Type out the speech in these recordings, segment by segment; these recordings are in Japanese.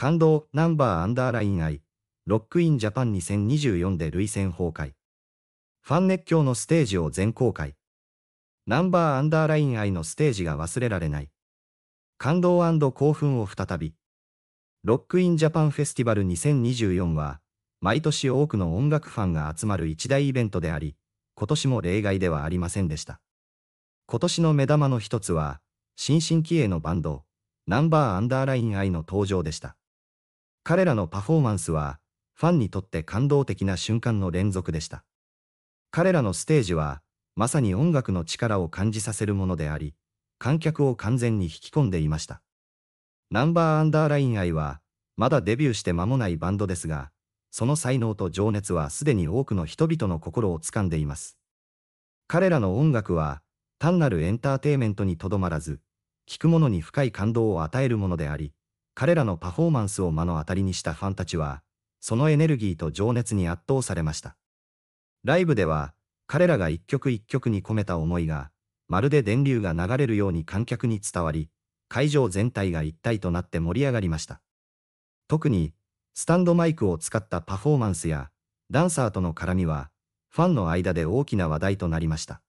感動ナンバーアンダーライン愛ロックインジャパン2024で累戦崩壊。ファン熱狂のステージを全公開。ナンバーアンダーライン愛のステージが忘れられない。感動興奮を再び。ロックインジャパンフェスティバル2024は、毎年多くの音楽ファンが集まる一大イベントであり、今年も例外ではありませんでした。今年の目玉の一つは、新進気鋭のバンド、ナンバーアンダーライン愛の登場でした。彼らのパフォーマンスは、ファンにとって感動的な瞬間の連続でした。彼らのステージは、まさに音楽の力を感じさせるものであり、観客を完全に引き込んでいました。ナンバーアンダーライン愛は、まだデビューして間もないバンドですが、その才能と情熱はすでに多くの人々の心を掴んでいます。彼らの音楽は、単なるエンターテイメントにとどまらず、聴く者に深い感動を与えるものであり、彼らのパフォーマンスを目の当たりにしたファンたちは、そのエネルギーと情熱に圧倒されました。ライブでは、彼らが一曲一曲に込めた思いが、まるで電流が流れるように観客に伝わり、会場全体が一体となって盛り上がりました。特に、スタンドマイクを使ったパフォーマンスや、ダンサーとの絡みは、ファンの間で大きな話題となりました。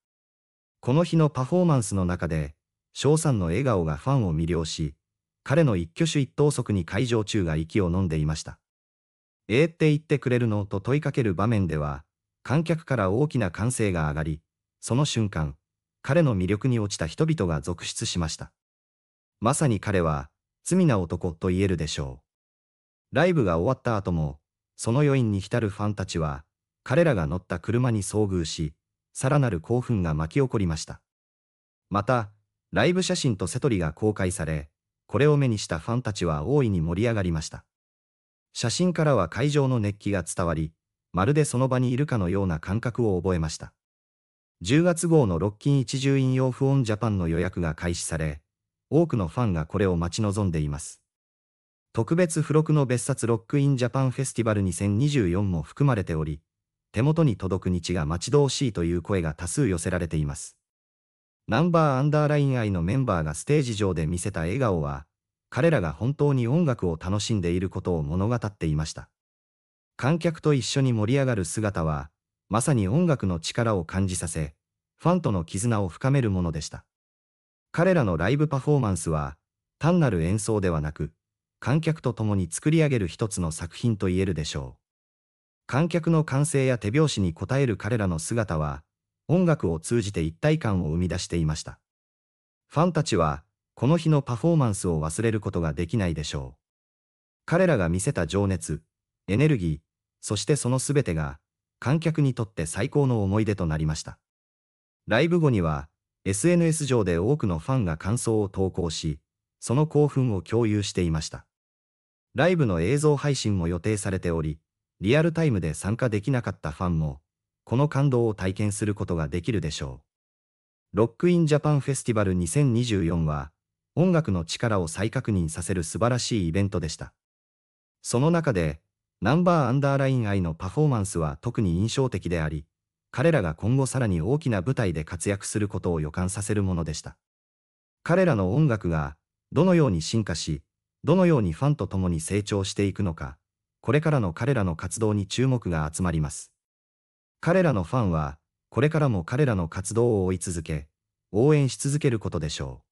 この日のパフォーマンスの中で、翔さんの笑顔がファンを魅了し、彼の一挙手一投足に会場中が息を呑んでいました。ええー、って言ってくれるのと問いかける場面では、観客から大きな歓声が上がり、その瞬間、彼の魅力に落ちた人々が続出しました。まさに彼は、罪な男と言えるでしょう。ライブが終わった後も、その余韻に浸るファンたちは、彼らが乗った車に遭遇し、さらなる興奮が巻き起こりました。また、ライブ写真とセトリが公開され、これを目にしたファンたちは大いに盛り上がりました。写真からは会場の熱気が伝わり、まるでその場にいるかのような感覚を覚えました。10月号のロッキン一重引用不音ジャパンの予約が開始され、多くのファンがこれを待ち望んでいます。特別付録の別冊ロックインジャパンフェスティバル2024も含まれており、手元に届く日が待ち遠しいという声が多数寄せられています。ナンバーアンダーライン愛のメンバーがステージ上で見せた笑顔は、彼らが本当に音楽を楽しんでいることを物語っていました。観客と一緒に盛り上がる姿は、まさに音楽の力を感じさせ、ファンとの絆を深めるものでした。彼らのライブパフォーマンスは、単なる演奏ではなく、観客と共に作り上げる一つの作品と言えるでしょう。観客の歓声や手拍子に応える彼らの姿は、音楽を通じて一体感を生み出していました。ファンたちは、この日のパフォーマンスを忘れることができないでしょう。彼らが見せた情熱、エネルギー、そしてその全てが、観客にとって最高の思い出となりました。ライブ後には、SNS 上で多くのファンが感想を投稿し、その興奮を共有していました。ライブの映像配信も予定されており、リアルタイムで参加できなかったファンも、この感動を体験することができるでしょう。ロックインジャパンフェスティバル2024は、音楽の力を再確認させる素晴らしいイベントでした。その中で、ナンバーアンダーライン愛のパフォーマンスは特に印象的であり、彼らが今後さらに大きな舞台で活躍することを予感させるものでした。彼らの音楽が、どのように進化し、どのようにファンと共に成長していくのか、これからの彼らの活動に注目が集まります。彼らのファンは、これからも彼らの活動を追い続け、応援し続けることでしょう。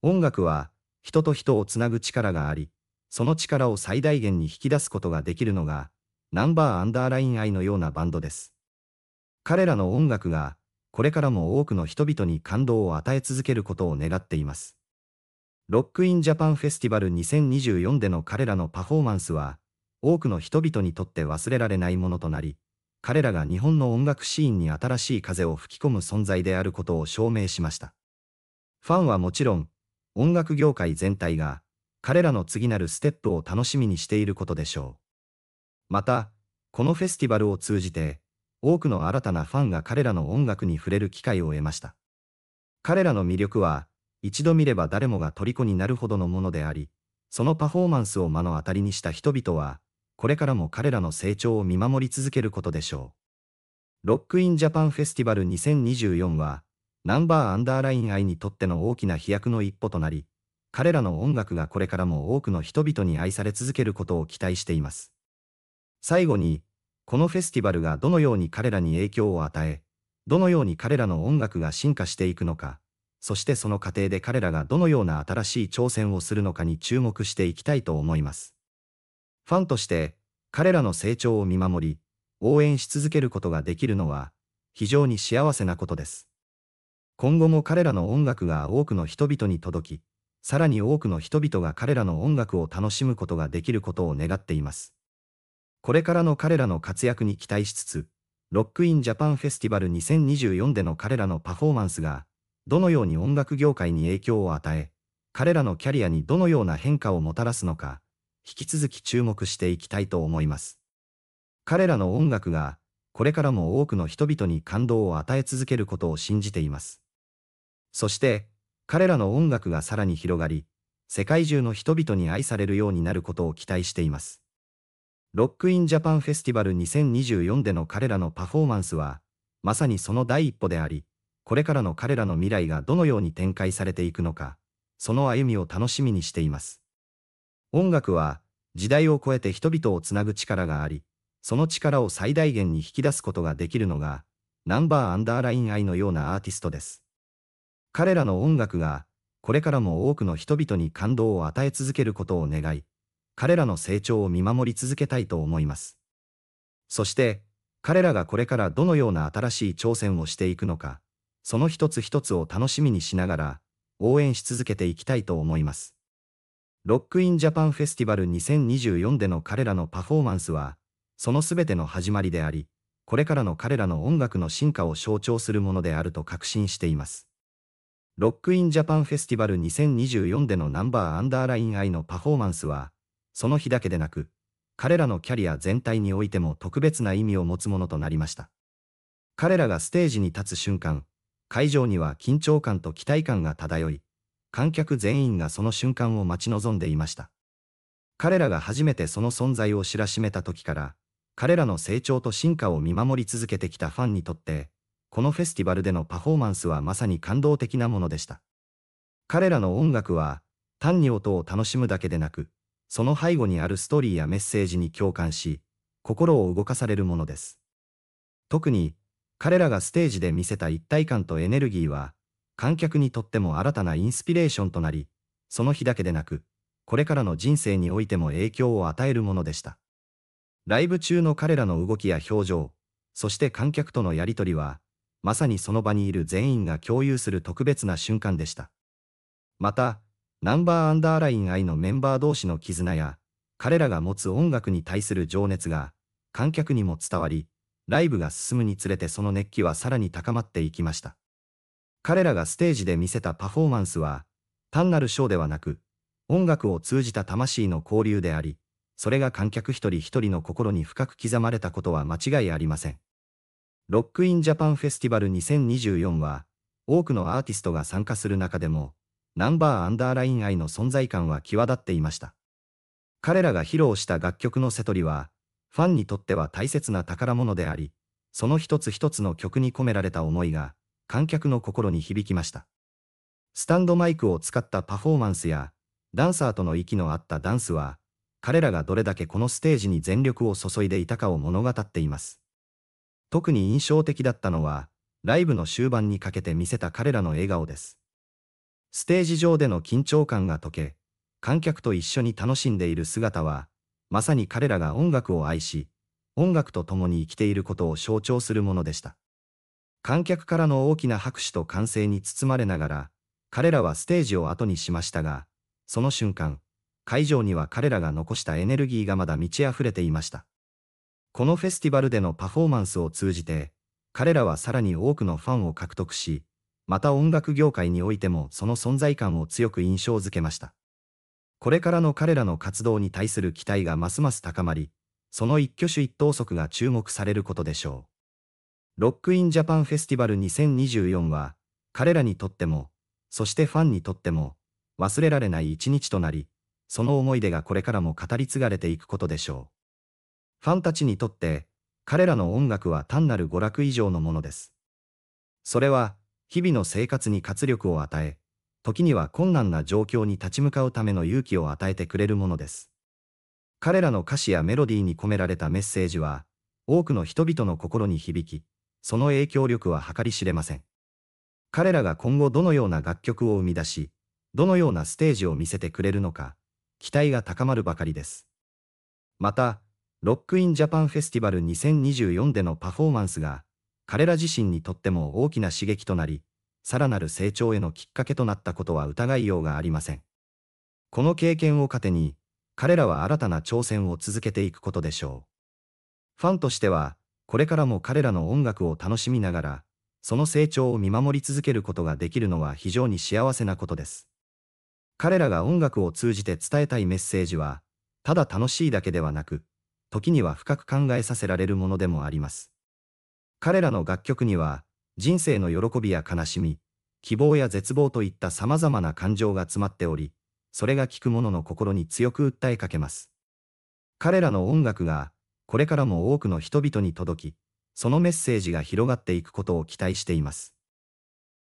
音楽は、人と人をつなぐ力があり、その力を最大限に引き出すことができるのが、ナンバーアンダーライン愛のようなバンドです。彼らの音楽が、これからも多くの人々に感動を与え続けることを願っています。ロックインジャパンフェスティバル2024での彼らのパフォーマンスは、多くの人々にとって忘れられないものとなり、彼らが日本の音楽シーンに新しい風を吹き込む存在であることを証明しました。ファンはもちろん、音楽業界全体が、彼らの次なるステップを楽しみにしていることでしょう。また、このフェスティバルを通じて、多くの新たなファンが彼らの音楽に触れる機会を得ました。彼らの魅力は、一度見れば誰もが虜になるほどのものであり、そのパフォーマンスを目の当たりにした人々は、これからも彼らの成長を見守り続けることでしょう。ロックインジャパンフェスティバル2024は、ナンバーアンダーライン愛にとっての大きな飛躍の一歩となり、彼らの音楽がこれからも多くの人々に愛され続けることを期待しています。最後に、このフェスティバルがどのように彼らに影響を与え、どのように彼らの音楽が進化していくのか、そしてその過程で彼らがどのような新しい挑戦をするのかに注目していきたいと思います。ファンとして、彼らの成長を見守り、応援し続けることができるのは、非常に幸せなことです。今後も彼らの音楽が多くの人々に届き、さらに多くの人々が彼らの音楽を楽しむことができることを願っています。これからの彼らの活躍に期待しつつ、ロックインジャパンフェスティバル2024での彼らのパフォーマンスが、どのように音楽業界に影響を与え、彼らのキャリアにどのような変化をもたらすのか、引き続き注目していきたいと思います。彼らの音楽が、これからも多くの人々に感動を与え続けることを信じています。そして、彼らの音楽がさらに広がり、世界中の人々に愛されるようになることを期待しています。ロックインジャパンフェスティバル2024での彼らのパフォーマンスは、まさにその第一歩であり、これからの彼らの未来がどのように展開されていくのか、その歩みを楽しみにしています。音楽は、時代を超えて人々をつなぐ力があり、その力を最大限に引き出すことができるのが、ナンバーアンダーライン愛のようなアーティストです。彼らの音楽が、これからも多くの人々に感動を与え続けることを願い、彼らの成長を見守り続けたいと思います。そして、彼らがこれからどのような新しい挑戦をしていくのか、その一つ一つを楽しみにしながら、応援し続けていきたいと思います。ロックインジャパンフェスティバル2024での彼らのパフォーマンスは、その全ての始まりであり、これからの彼らの音楽の進化を象徴するものであると確信しています。ロックインジャパンフェスティバル2024でのナンバーアンダーライン I のパフォーマンスは、その日だけでなく、彼らのキャリア全体においても特別な意味を持つものとなりました。彼らがステージに立つ瞬間、会場には緊張感と期待感が漂い、観客全員がその瞬間を待ち望んでいました。彼らが初めてその存在を知らしめた時から、彼らの成長と進化を見守り続けてきたファンにとって、このフェスティバルでのパフォーマンスはまさに感動的なものでした。彼らの音楽は、単に音を楽しむだけでなく、その背後にあるストーリーやメッセージに共感し、心を動かされるものです。特に、彼らがステージで見せた一体感とエネルギーは、観客にとっても新たなインスピレーションとなり、その日だけでなく、これからの人生においても影響を与えるものでした。ライブ中の彼らの動きや表情、そして観客とのやりとりは、まさにその場にいる全員が共有する特別な瞬間でした。また、ナンバーアンダーライン愛のメンバー同士の絆や、彼らが持つ音楽に対する情熱が、観客にも伝わり、ライブが進むにつれてその熱気はさらに高まっていきました。彼らがステージで見せたパフォーマンスは、単なるショーではなく、音楽を通じた魂の交流であり、それが観客一人一人の心に深く刻まれたことは間違いありません。ロックインジャパンフェスティバル2024は、多くのアーティストが参加する中でも、ナンバーアンダーライン愛の存在感は際立っていました。彼らが披露した楽曲のセトリは、ファンにとっては大切な宝物であり、その一つ一つの曲に込められた思いが、観客の心に響きました。スタンドマイクを使ったパフォーマンスや、ダンサーとの息の合ったダンスは、彼らがどれだけこのステージに全力を注いでいたかを物語っています。特に印象的だったのは、ライブの終盤にかけて見せた彼らの笑顔です。ステージ上での緊張感が解け、観客と一緒に楽しんでいる姿は、まさに彼らが音楽を愛し、音楽と共に生きていることを象徴するものでした。観客からの大きな拍手と歓声に包まれながら、彼らはステージを後にしましたが、その瞬間、会場には彼らが残したエネルギーがまだ満ち溢れていました。このフェスティバルでのパフォーマンスを通じて、彼らはさらに多くのファンを獲得し、また音楽業界においてもその存在感を強く印象づけました。これからの彼らの活動に対する期待がますます高まり、その一挙手一投足が注目されることでしょう。ロックインジャパンフェスティバル2024は、彼らにとっても、そしてファンにとっても、忘れられない一日となり、その思い出がこれからも語り継がれていくことでしょう。ファンたちにとって、彼らの音楽は単なる娯楽以上のものです。それは、日々の生活に活力を与え、時には困難な状況に立ち向かうための勇気を与えてくれるものです。彼らの歌詞やメロディーに込められたメッセージは、多くの人々の心に響き、その影響力は計り知れません。彼らが今後どのような楽曲を生み出し、どのようなステージを見せてくれるのか、期待が高まるばかりです。また、ロックインジャパンフェスティバル2024でのパフォーマンスが、彼ら自身にとっても大きな刺激となり、さらなる成長へのきっかけとなったことは疑いようがありません。この経験を糧に、彼らは新たな挑戦を続けていくことでしょう。ファンとしては、これからも彼らの音楽を楽しみながら、その成長を見守り続けることができるのは非常に幸せなことです。彼らが音楽を通じて伝えたいメッセージは、ただ楽しいだけではなく、時には深く考えさせられるものでもあります。彼らの楽曲には、人生の喜びや悲しみ、希望や絶望といった様々な感情が詰まっており、それが聴く者の心に強く訴えかけます。彼らの音楽が、これからも多くの人々に届き、そのメッセージが広がっていくことを期待しています。